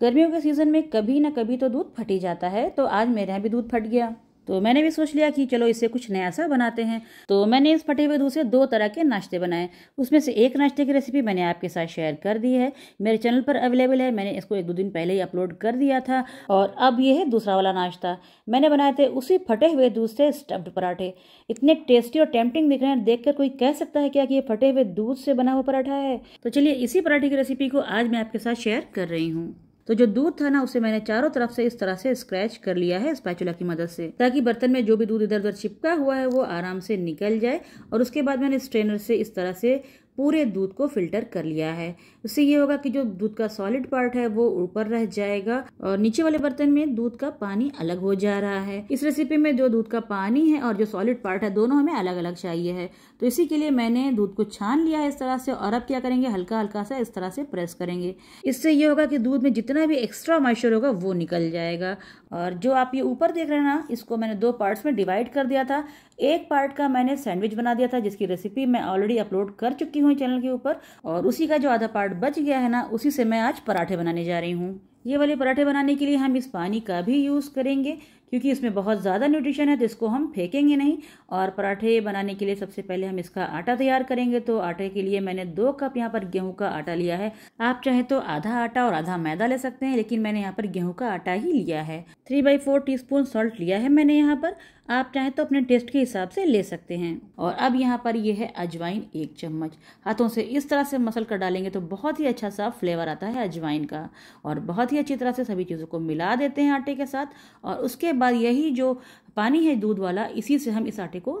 गर्मियों के सीज़न में कभी ना कभी तो दूध फट ही जाता है तो आज मेरे यहाँ भी दूध फट गया तो मैंने भी सोच लिया कि चलो इससे कुछ नया सा बनाते हैं तो मैंने इस फटे हुए दूध से दो तरह के नाश्ते बनाए उसमें से एक नाश्ते की रेसिपी मैंने आपके साथ शेयर कर दी है मेरे चैनल पर अवेलेबल है मैंने इसको एक दो दिन पहले ही अपलोड कर दिया था और अब ये है दूसरा वाला नाश्ता मैंने बनाए थे उसी फटे हुए दूध से स्टफ्ड पराठे इतने टेस्टी और टेम्पटिंग दिख रहे हैं देख कोई कह सकता है क्या कि ये फटे हुए दूध से बना हुआ पराठा है तो चलिए इसी पराठे की रेसिपी को आज मैं आपके साथ शेयर कर रही हूँ तो जो दूध था ना उसे मैंने चारों तरफ से इस तरह से स्क्रैच कर लिया है स्पैचुला की मदद से ताकि बर्तन में जो भी दूध इधर उधर चिपका हुआ है वो आराम से निकल जाए और उसके बाद मैंने स्ट्रेनर से इस तरह से पूरे दूध को फिल्टर कर लिया है उससे ये होगा कि जो दूध का सॉलिड पार्ट है वो ऊपर रह जाएगा और नीचे वाले बर्तन में दूध का पानी अलग हो जा रहा है इस रेसिपी में जो दूध का पानी है और जो सॉलिड पार्ट है दोनों हमें अलग अलग चाहिए है तो इसी के लिए मैंने दूध को छान लिया है इस तरह से और अब क्या करेंगे हल्का हल्का सा इस तरह से प्रेस करेंगे इससे ये होगा कि दूध में जितना भी एक्स्ट्रा मॉइस्चर होगा वो निकल जाएगा और जो आप ये ऊपर देख रहे हैं ना इसको मैंने दो पार्ट्स में डिवाइड कर दिया था एक पार्ट का मैंने सैंडविच बना दिया था जिसकी रेसिपी मैं ऑलरेडी अपलोड कर चुकी हूँ चैनल के ऊपर और उसी का जो आधा पार्ट बच गया है ना उसी से मैं आज पराठे बनाने जा रही हूँ ये वाले पराठे बनाने के लिए हम इस पानी का भी यूज़ करेंगे क्योंकि इसमें बहुत ज़्यादा न्यूट्रिशन है तो इसको हम फेंकेंगे नहीं और पराठे बनाने के लिए सबसे पहले हम इसका आटा तैयार करेंगे तो आटे के लिए मैंने दो कप यहाँ पर गेहूं का आटा लिया है आप चाहे तो आधा आटा और आधा मैदा ले सकते हैं लेकिन मैंने यहाँ पर गेहूं का आटा ही लिया है three by four T salt लिया है मैंने यहाँ पर आप चाहे तो अपने टेस्ट के हिसाब से ले सकते हैं और अब यहाँ पर ये है अजवाइन एक चम्मच हाथों से इस तरह से मसल कर डालेंगे तो बहुत ही अच्छा सा फ्लेवर आता है अजवाइन का और बहुत ही अच्छी तरह से सभी चीज़ों को मिला देते हैं आटे के साथ और उसके बाद यही जो पानी है दूध वाला इसी से हम इस आटे को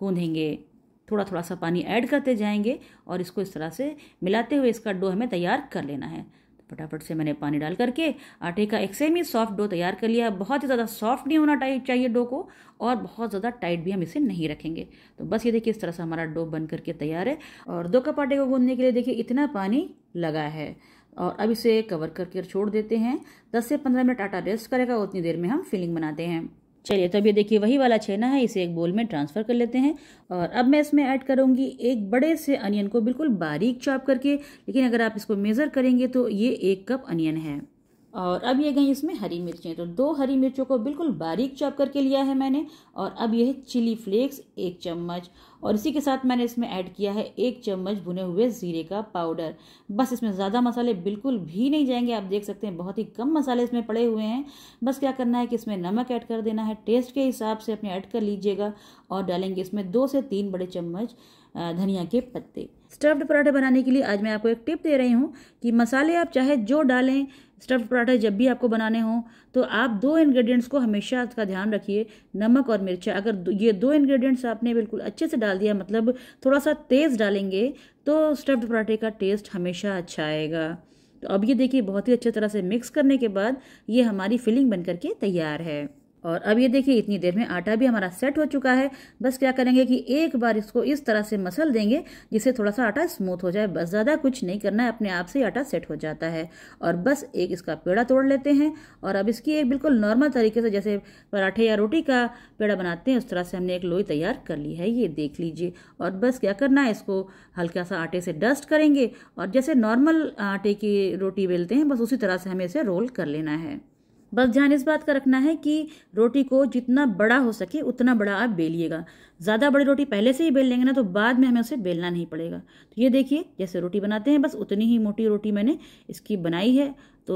गूंधेंगे थोड़ा थोड़ा सा पानी ऐड करते जाएंगे और इसको इस तरह से मिलाते हुए इसका डो हमें तैयार कर लेना है तो फटाफट से मैंने पानी डाल करके आटे का एक सेमी सॉफ्ट डो तैयार कर लिया बहुत ही ज़्यादा सॉफ्ट नहीं होना चाहिए डो को और बहुत ज़्यादा टाइट भी हम इसे नहीं रखेंगे तो बस ये देखिए इस तरह से हमारा डो बन करके तैयार है और दो कप आटे को गूंदने के लिए देखिए इतना पानी लगा है और अब इसे कवर करके छोड़ देते हैं 10 से 15 मिनट आटा रेस्ट करेगा उतनी देर में हम फिलिंग बनाते हैं चलिए तो अब ये देखिए वही वाला छेना है इसे एक बोल में ट्रांसफ़र कर लेते हैं और अब मैं इसमें ऐड करूँगी एक बड़े से अनियन को बिल्कुल बारीक चॉप करके लेकिन अगर आप इसको मेज़र करेंगे तो ये एक कप अनियन है और अब ये गई इसमें हरी मिर्चें तो दो हरी मिर्चों को बिल्कुल बारीक चॉप करके लिया है मैंने और अब यह चिली फ्लेक्स एक चम्मच और इसी के साथ मैंने इसमें ऐड किया है एक चम्मच भुने हुए ज़ीरे का पाउडर बस इसमें ज़्यादा मसाले बिल्कुल भी नहीं जाएंगे आप देख सकते हैं बहुत ही कम मसाले इसमें पड़े हुए हैं बस क्या करना है कि इसमें नमक ऐड कर देना है टेस्ट के हिसाब से अपने ऐड कर लीजिएगा और डालेंगे इसमें दो से तीन बड़े चम्मच धनिया के पत्ते स्टफ्ड पराठे बनाने के लिए आज मैं आपको एक टिप दे रही हूँ कि मसाले आप चाहे जो डालें स्टफ्ड पराठे जब भी आपको बनाने हों तो आप दो इंग्रेडिएंट्स को हमेशा इसका ध्यान रखिए नमक और मिर्चा अगर ये दो इंग्रेडिएंट्स आपने बिल्कुल अच्छे से डाल दिया मतलब थोड़ा सा तेज़ डालेंगे तो स्टफ्ड पराठे का टेस्ट हमेशा अच्छा आएगा तो अब ये देखिए बहुत ही अच्छे तरह से मिक्स करने के बाद ये हमारी फिलिंग बन करके तैयार है और अब ये देखिए इतनी देर में आटा भी हमारा सेट हो चुका है बस क्या करेंगे कि एक बार इसको इस तरह से मसल देंगे जिससे थोड़ा सा आटा स्मूथ हो जाए बस ज़्यादा कुछ नहीं करना है अपने आप से आटा सेट हो जाता है और बस एक इसका पेड़ा तोड़ लेते हैं और अब इसकी एक बिल्कुल नॉर्मल तरीके से जैसे पराठे या रोटी का पेड़ा बनाते हैं उस तरह से हमने एक लोई तैयार कर ली है ये देख लीजिए और बस क्या करना है इसको हल्का सा आटे से डस्ट करेंगे और जैसे नॉर्मल आटे की रोटी बेलते हैं बस उसी तरह से हमें इसे रोल कर लेना है बस ध्यान इस बात का रखना है कि रोटी को जितना बड़ा हो सके उतना बड़ा आप बेलिएगा ज़्यादा बड़ी रोटी पहले से ही बेल लेंगे ना तो बाद में हमें उसे बेलना नहीं पड़ेगा तो ये देखिए जैसे रोटी बनाते हैं बस उतनी ही मोटी रोटी मैंने इसकी बनाई है तो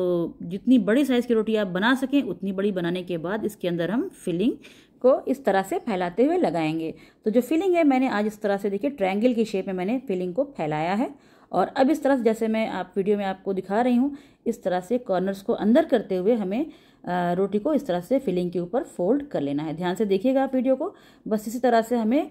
जितनी बड़ी साइज़ की रोटी आप बना सकें उतनी बड़ी बनाने के बाद इसके अंदर हम फिलिंग को इस तरह से फैलाते हुए लगाएंगे तो जो फिलिंग है मैंने आज इस तरह से देखिए ट्रायंगल की शेप में मैंने फिलिंग को फैलाया है और अब इस तरह से जैसे मैं आप वीडियो में आपको दिखा रही हूँ इस तरह से कॉर्नर्स को अंदर करते हुए हमें रोटी को इस तरह से फिलिंग के ऊपर फोल्ड कर लेना है ध्यान से देखिएगा आप वीडियो को बस इसी तरह से हमें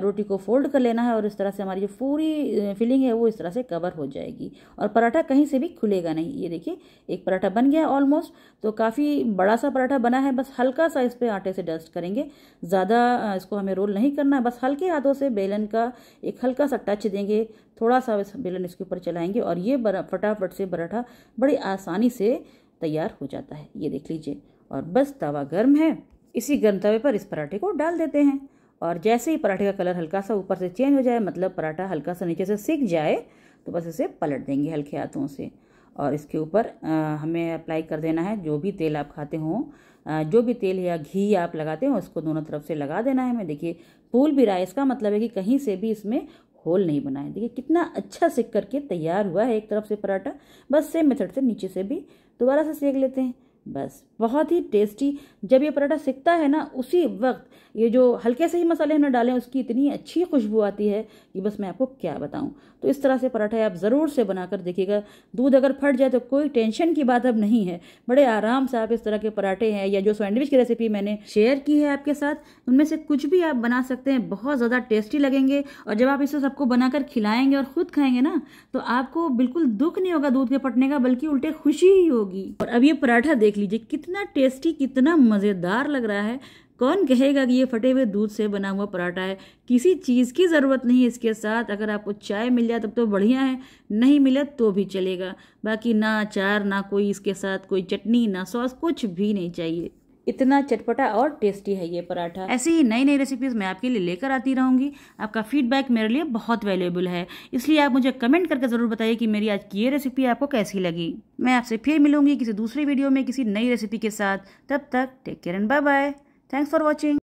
रोटी को फोल्ड कर लेना है और इस तरह से हमारी जो पूरी फिलिंग है वो इस तरह से कवर हो जाएगी और पराठा कहीं से भी खुलेगा नहीं ये देखिए एक पराठा बन गया ऑलमोस्ट तो काफ़ी बड़ा सा पराठा बना है बस हल्का सा इस पर आटे से डस्ट करेंगे ज़्यादा इसको हमें रोल नहीं करना है बस हल्के हाथों से बेलन का एक हल्का सा टच देंगे थोड़ा सा बेलन इसके ऊपर चलाएंगे और ये फटाफट से पराठा बड़ी आसानी से तैयार हो जाता है ये देख लीजिए और बस तवा गर्म है इसी गर्म तवे पर इस पराठे को डाल देते हैं और जैसे ही पराठे का कलर हल्का सा ऊपर से चेंज हो जाए मतलब पराठा हल्का सा नीचे से सीख जाए तो बस इसे पलट देंगे हल्के हाथों से और इसके ऊपर हमें अप्लाई कर देना है जो भी तेल आप खाते हों जो भी तेल या घी आप लगाते हो उसको दोनों तरफ से लगा देना है हमें देखिए फूल भी रहा है इसका मतलब है कि कहीं से भी इसमें होल नहीं बनाए देखिए कितना अच्छा सिक करके तैयार हुआ है एक तरफ से पराठा बस सेम मेथड से नीचे से भी दोबारा से सीख लेते हैं बस बहुत ही टेस्टी जब ये पराठा सिकता है ना उसी वक्त ये जो हल्के से ही मसाले हमने डाले उसकी इतनी अच्छी खुशबू आती है कि बस मैं आपको क्या बताऊं तो इस तरह से पराठा आप ज़रूर से बनाकर देखिएगा दूध अगर फट जाए तो कोई टेंशन की बात अब नहीं है बड़े आराम से आप इस तरह के पराठे हैं या जो सैंडविच की रेसिपी मैंने शेयर की है आपके साथ उनमें से कुछ भी आप बना सकते हैं बहुत ज़्यादा टेस्टी लगेंगे और जब आप इसे सबको बनाकर खिलाएंगे और ख़ुद खाएंगे ना तो आपको बिल्कुल दुख नहीं होगा दूध के फटने का बल्कि उल्टे खुशी ही होगी और अब ये पराठा देख लीजिए कितना टेस्टी कितना मज़ेदार लग रहा है कौन कहेगा कि ये फटे हुए दूध से बना हुआ पराठा है किसी चीज़ की ज़रूरत नहीं है इसके साथ अगर आपको चाय मिल जाए तब तो बढ़िया है नहीं मिले तो भी चलेगा बाकी ना अचार ना कोई इसके साथ कोई चटनी ना सॉस कुछ भी नहीं चाहिए इतना चटपटा और टेस्टी है ये पराठा ऐसे ही नई नई रेसिपीज़ मैं आपके लिए लेकर आती रहूँगी आपका फीडबैक मेरे लिए बहुत वैल्यूएबल है इसलिए आप मुझे कमेंट करके ज़रूर बताइए कि मेरी आज की ये रेसिपी आपको कैसी लगी मैं आपसे फिर मिलूंगी किसी दूसरे वीडियो में किसी नई रेसिपी के साथ तब तक take care and bye bye thanks for watching